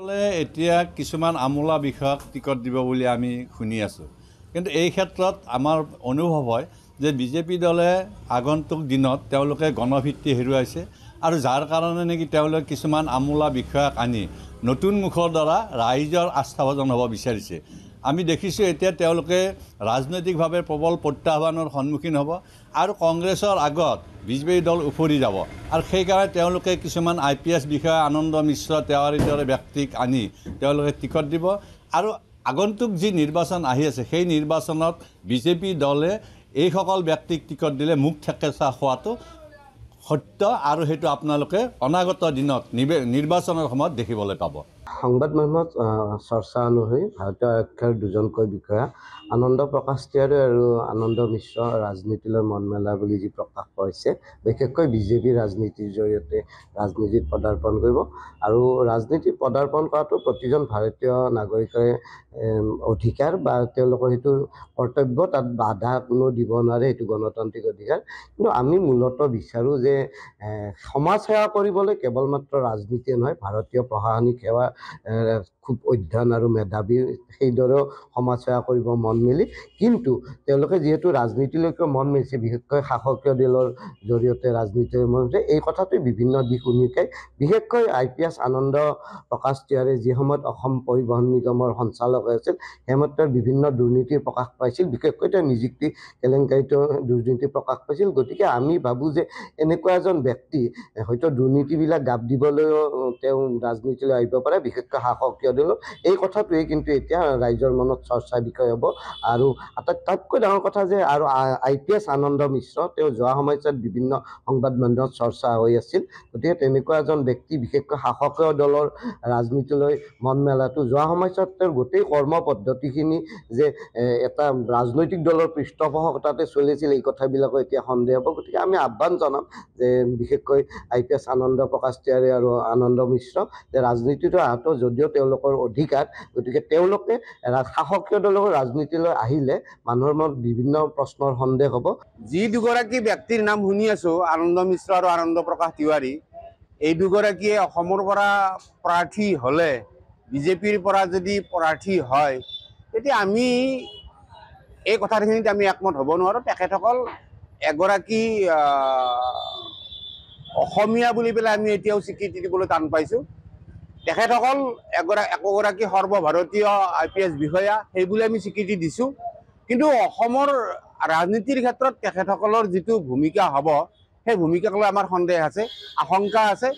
সকলে এতিয়া কিছুমান আমোলা বিষয়ক টিকট দিব বুলি আমি শুনি আছোঁ কিন্তু এই ক্ষেত্ৰত আমাৰ অনুভৱ হয় যে বিজেপি দলে আগন্তুক দিনত তেওঁলোকে গণভিত্তি হেৰুৱাইছে আৰু যাৰ কাৰণে নেকি তেওঁলোকে কিছুমান আমোলা বিষয়ক আনি নতুন মুখৰ দ্বাৰা ৰাইজৰ আস্থাভাজন হ'ব বিচাৰিছে আমি দেখিছোঁ এতিয়া তেওঁলোকে ৰাজনৈতিকভাৱে প্ৰবল প্ৰত্যাহ্বানৰ সন্মুখীন হ'ব আৰু কংগ্ৰেছৰ আগত বিজেপি দল উফৰি যাব আৰু সেইকাৰণে তেওঁলোকে কিছুমান আই পি এছ বিষয়া আনন্দ মিশ্ৰ তেৱাৰী দৰে ব্যক্তিক আনি তেওঁলোকে টিকট দিব আৰু আগন্তুক যি নিৰ্বাচন আহি আছে সেই নিৰ্বাচনত বিজেপি দলে এইসকল ব্যক্তিক টিকট দিলে মুখ ঠেকেচা হোৱাটো সত্য আৰু সেইটো আপোনালোকে অনাগত দিনত নিৰ্বাচনৰ সময়ত দেখিবলৈ পাব সংবাদ মাধ্যমত চৰ্চা অনুসৰি ভাৰতীয় আৰক্ষাৰ দুজনকৈ বিষয়া আনন্দ প্ৰকাশ তিৱাৰী আৰু আনন্দ মিশ্ৰ ৰাজনীতিলৈ মন মেলা বুলি যি প্ৰকাশ পাইছে বিশেষকৈ বিজেপি ৰাজনীতিৰ জৰিয়তে ৰাজনীতিত পদাৰ্পণ কৰিব আৰু ৰাজনীতিত পদাৰ্পণ কৰাটো প্ৰতিজন ভাৰতীয় নাগৰিকৰে অধিকাৰ বা তেওঁলোকৰ সেইটো কৰ্তব্য তাত বাধা কোনো দিব নোৱাৰে সেইটো গণতান্ত্ৰিক অধিকাৰ কিন্তু আমি মূলতঃ বিচাৰোঁ যে সমাজ সেৱা কৰিবলৈ কেৱল মাত্ৰ ৰাজনীতিয়ে নহয় ভাৰতীয় প্ৰশাসনিক সেৱা খুব অধ্যয়ন আৰু মেধাৱী সেইদৰেও সমাজসেৱা কৰিব মন মিলি কিন্তু তেওঁলোকে যিহেতু ৰাজনীতিলৈকে মন মিলিছে বিশেষকৈ শাসকীয় দলৰ জৰিয়তে ৰাজনীতিলৈ মন মিলিছে এই কথাটো বিভিন্ন দিশ শুনিকাই বিশেষকৈ আই পি এছ আনন্দ প্ৰকাশ তিৱাৰে যি সময়ত অসম পৰিবহণ নিগমৰ সঞ্চালক হৈ আছিল সময়ত তেওঁ বিভিন্ন দুৰ্নীতি প্ৰকাশ পাইছিল বিশেষকৈ তেওঁ নিযুক্তি কেলেংকাৰিত দুৰ্নীতি প্ৰকাশ পাইছিল গতিকে আমি ভাবোঁ যে এনেকুৱা এজন ব্যক্তি হয়তো দুৰ্নীতিবিলাক গাপ দিবলৈও তেওঁ ৰাজনীতিলৈ আহিব পাৰে বিশেষকৈ শাসক কিয় দিলোঁ এই কথাটোৱেই কিন্তু এতিয়া ৰাইজৰ মনত চৰ্চাৰ বিষয় হ'ব আৰু আটাইতকৈ ডাঙৰ কথা যে আৰু আই পি এছ আনন্দ মিশ্ৰ তেওঁ যোৱা সময়ছোৱাত বিভিন্ন সংবাদ মাধ্যমত চৰ্চা হৈ আছিল গতিকে তেনেকুৱা এজন ব্যক্তি বিশেষকৈ শাসকীয় দলৰ ৰাজনীতিলৈ মন মেলাটো যোৱা সময়ছোৱাত তেওঁৰ গোটেই কৰ্ম পদ্ধতিখিনি যে এটা ৰাজনৈতিক দলৰ পৃষ্ঠপোষকতাতে চলিছিল এই কথাবিলাকো এতিয়া সন্দেহ হ'ব গতিকে আমি আহ্বান জনাম যে বিশেষকৈ আই পি এছ আনন্দ প্ৰকাশ তিয়াৰী আৰু আনন্দ মিশ্ৰ যে ৰাজনীতিটো অব্যাহত যদিও তেওঁলোকৰ অধিকাৰ গতিকে তেওঁলোকে শাসকীয় দলৰ ৰাজনীতিলৈ আহিলে মানুহৰ মনত বিভিন্ন প্ৰশ্নৰ সন্দেহ হ'ব যি দুগৰাকী ব্যক্তিৰ নাম শুনি আছো আনন্দ মিশ্ৰ আৰু আনন্দ প্ৰকাশ তিৱাৰী এই দুগৰাকীয়ে অসমৰ পৰা প্ৰাৰ্থী হ'লে বিজেপিৰ পৰা যদি প্ৰাৰ্থী হয় তেতিয়া আমি এই কথাখিনিত আমি একমত হ'ব নোৱাৰোঁ তেখেতসকল এগৰাকী অসমীয়া বুলি পেলাই আমি এতিয়াও স্বীকৃতি দিবলৈ টান পাইছোঁ তেখেতসকল এগৰাকী একোগৰাকী সৰ্বভাৰতীয় আই পি এছ বিষয়া সেইবুলি আমি স্বীকৃতি দিছোঁ কিন্তু অসমৰ ৰাজনীতিৰ ক্ষেত্ৰত তেখেতসকলৰ যিটো ভূমিকা হ'ব সেই ভূমিকাক লৈ আমাৰ সন্দেহ আছে আশংকা আছে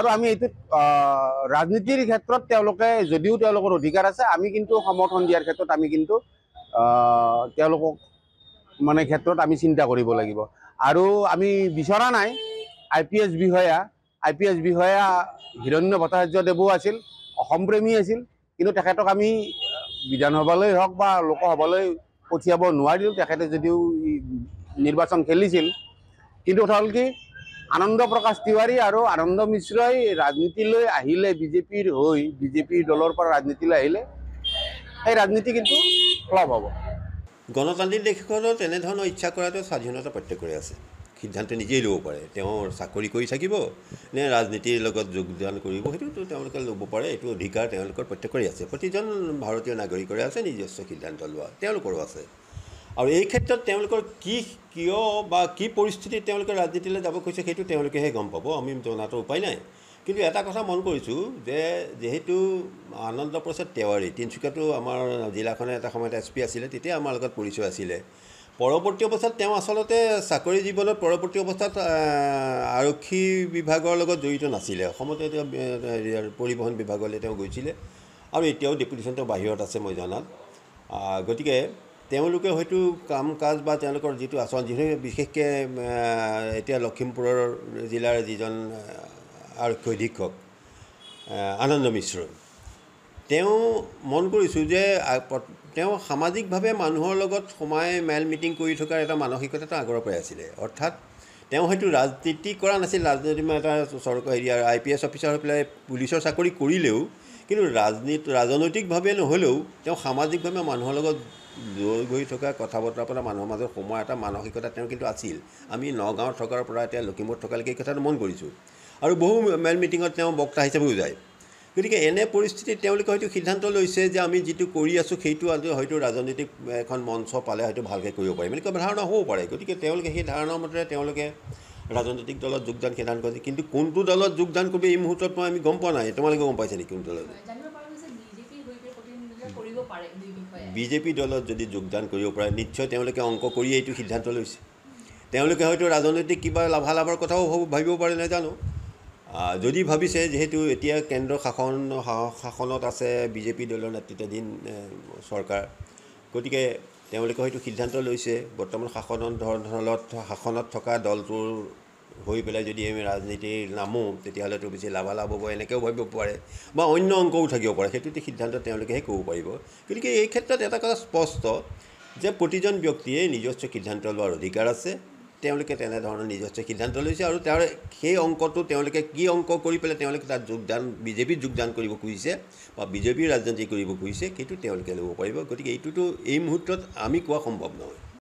আৰু আমি এইটো ৰাজনীতিৰ ক্ষেত্ৰত তেওঁলোকে যদিও তেওঁলোকৰ অধিকাৰ আছে আমি কিন্তু সমৰ্থন দিয়াৰ ক্ষেত্ৰত আমি কিন্তু তেওঁলোকক মানে ক্ষেত্ৰত আমি চিন্তা কৰিব লাগিব আৰু আমি বিচৰা নাই আই পি এছ বিষয়া আই পি এছ বিষয়া হিৰণ্য ভট্টাচাৰ্যদেৱো আছিল অসম প্ৰেমী আছিল কিন্তু তেখেতক আমি বিধানসভালৈ হওক বা লোকসভালৈ পঠিয়াব নোৱাৰিলোঁ তেখেতে যদিও নিৰ্বাচন খেলিছিল কিন্তু কথা হ'ল কি আনন্দ প্ৰকাশ তিৱাৰী আৰু আনন্দ মিশ্ৰই ৰাজনীতিলৈ আহিলে বিজেপিৰ হৈ বিজেপিৰ দলৰ পৰা ৰাজনীতিলৈ আহিলে সেই ৰাজনীতি কিন্তু ফলভ হ'ব গণতান্ত্ৰিক দেশখনত তেনেধৰণৰ ইচ্ছা কৰাটো স্বাধীনতা প্ৰত্যেকৰে আছে সিদ্ধান্ত নিজেই ল'ব পাৰে তেওঁ চাকৰি কৰি থাকিব নে ৰাজনীতিৰ লগত যোগদান কৰিব সেইটোতো তেওঁলোকে ল'ব পাৰে এইটো অধিকাৰ তেওঁলোকৰ প্ৰত্যেকৰে আছে প্ৰতিজন ভাৰতীয় নাগৰিকৰে আছে নিজস্ব সিদ্ধান্ত লোৱা তেওঁলোকৰো আছে আৰু এই ক্ষেত্ৰত তেওঁলোকৰ কি কিয় বা কি পৰিস্থিতিত তেওঁলোকে ৰাজনীতিলৈ যাব খুজিছে সেইটো তেওঁলোকেহে গম পাব আমি জনাটো উপায় নাই কিন্তু এটা কথা মন কৰিছোঁ যে যিহেতু আনন্দ প্ৰসাদ তেৱাৰী তিনিচুকীয়াতো আমাৰ জিলাখনে এটা সময়ত এছ পি আছিলে তেতিয়া আমাৰ লগত পৰিচয় আছিলে পৰৱৰ্তী অৱস্থাত তেওঁ আচলতে চাকৰি জীৱনত পৰৱৰ্তী অৱস্থাত আৰক্ষী বিভাগৰ লগত জড়িত নাছিলে অসমতে তেওঁ পৰিবহণ বিভাগলৈ তেওঁ গৈছিলে আৰু এতিয়াও ডেপুটেশ্যন তেওঁ বাহিৰত আছে মই জনাত গতিকে তেওঁলোকে হয়তো কাম কাজ বা তেওঁলোকৰ যিটো আচৰণ যিহেতু বিশেষকৈ এতিয়া লখিমপুৰৰ জিলাৰ যিজন আৰক্ষী অধীক্ষক আনন্দ মিশ্ৰ তেওঁ মন কৰিছোঁ যে তেওঁ সামাজিকভাৱে মানুহৰ লগত সোমাই মেল মিটিং কৰি থকাৰ এটা মানসিকতা আগৰ পৰাই আছিলে অৰ্থাৎ তেওঁ হয়তো ৰাজনীতি কৰা নাছিল ৰাজনীতি মানে এটা চৰকাৰ হেৰিয়াৰ আই পি এছ অফিচাৰ হৈ পেলাই পুলিচৰ চাকৰি কৰিলেও কিন্তু ৰাজনীতি ৰাজনৈতিকভাৱে নহ'লেও তেওঁ সামাজিকভাৱে মানুহৰ লগত লৈ গৈ থকা কথা বতৰাৰ পৰা মানুহৰ মাজত সোমোৱা এটা মানসিকতা তেওঁ কিন্তু আছিল আমি নগাঁৱত থকাৰ পৰা এতিয়া লখিমপুৰত থকালৈকে এই কথাটো মন কৰিছোঁ আৰু বহু মেল মিটিঙত তেওঁ বক্তা হিচাপেও যায় গতিকে এনে পৰিস্থিতিত তেওঁলোকে হয়তো সিদ্ধান্ত লৈছে যে আমি যিটো কৰি আছোঁ সেইটো আজি হয়তো ৰাজনৈতিক এখন মঞ্চ পালে হয়তো ভালকৈ কৰিব পাৰিম এনেকুৱা ধাৰণা হ'ব পাৰে গতিকে তেওঁলোকে সেই ধাৰণা মতে তেওঁলোকে ৰাজনৈতিক দলত যোগদান সিদ্ধান্ত কৰিছে কিন্তু কোনটো দলত যোগদান কৰিব এই মুহূৰ্তত মই আমি গম পোৱা নাই তোমালোকে গম পাইছা নেকি কোনটো দলত বি জে পি দলত যদি যোগদান কৰিব পাৰে নিশ্চয় তেওঁলোকে অংক কৰি এইটো সিদ্ধান্ত লৈছে তেওঁলোকে হয়তো ৰাজনৈতিক কিবা লাভালাভৰ কথাও ভাবিব পাৰে নাজানো যদি ভাবিছে যিহেতু এতিয়া কেন্দ্ৰ শাসন শাসনত আছে বি জে পি দলৰ নেতৃত্বাধীন চৰকাৰ গতিকে তেওঁলোকে হয়তো সিদ্ধান্ত লৈছে বৰ্তমান শাসনত ধৰ ধৰণত শাসনত থকা দলটোৰ হৈ পেলাই যদি আমি ৰাজনীতিৰ নামোঁ তেতিয়াহ'লেতো বেছি লাভালাভ হ'ব এনেকৈও ভাবিব পাৰে বা অন্য অংকও থাকিব পাৰে সেইটোতে সিদ্ধান্ত তেওঁলোকেহে ক'ব পাৰিব গতিকে এই ক্ষেত্ৰত এটা কথা স্পষ্ট যে প্ৰতিজন ব্যক্তিয়ে নিজস্ব সিদ্ধান্ত লোৱাৰ অধিকাৰ আছে তেওঁলোকে তেনেধৰণৰ নিজস্ব সিদ্ধান্ত লৈছে আৰু তেওঁ সেই অংকটো তেওঁলোকে কি অংক কৰি পেলাই তেওঁলোকে তাত যোগদান বিজেপিত যোগদান কৰিব খুজিছে বা বিজেপিৰ ৰাজনীতি কৰিব খুজিছে সেইটো তেওঁলোকে ল'ব পাৰিব গতিকে এইটোতো এই মুহূৰ্তত আমি কোৱা সম্ভৱ নহয়